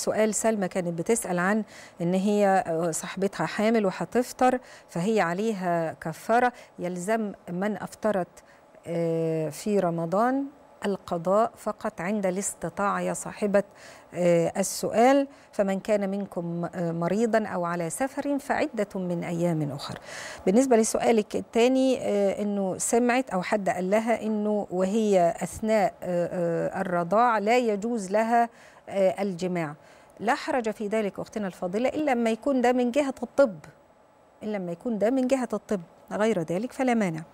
سؤال سلمى كانت بتسأل عن إن هي آه، صاحبتها حامل وهتفطر فهي عليها كفارة يلزم من أفطرت آه، في رمضان القضاء فقط عند الاستطاعة يا صاحبة آه، السؤال فمن كان منكم مريضا أو على سفر فعدة من أيام أخر بالنسبة لسؤالك الثاني أنه سمعت أو حد قال لها أنه وهي أثناء الرضاع لا يجوز لها الجماع لا حرج في ذلك أختنا الفاضلة إلا لما يكون ده من جهة الطب إلا لما يكون ده من جهة الطب غير ذلك فلا مانع